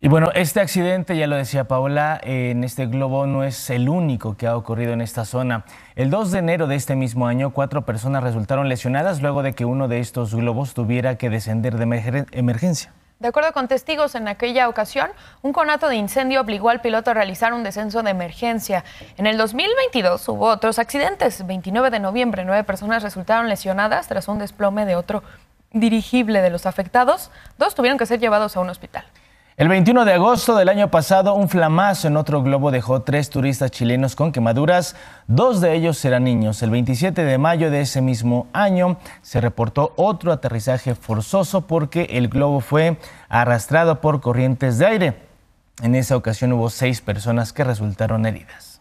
Y bueno, este accidente, ya lo decía Paola, en este globo no es el único que ha ocurrido en esta zona. El 2 de enero de este mismo año, cuatro personas resultaron lesionadas luego de que uno de estos globos tuviera que descender de emergencia. De acuerdo con testigos, en aquella ocasión, un conato de incendio obligó al piloto a realizar un descenso de emergencia. En el 2022 hubo otros accidentes. 29 de noviembre, nueve personas resultaron lesionadas tras un desplome de otro dirigible de los afectados. Dos tuvieron que ser llevados a un hospital. El 21 de agosto del año pasado, un flamazo en otro globo dejó tres turistas chilenos con quemaduras, dos de ellos eran niños. El 27 de mayo de ese mismo año se reportó otro aterrizaje forzoso porque el globo fue arrastrado por corrientes de aire. En esa ocasión hubo seis personas que resultaron heridas.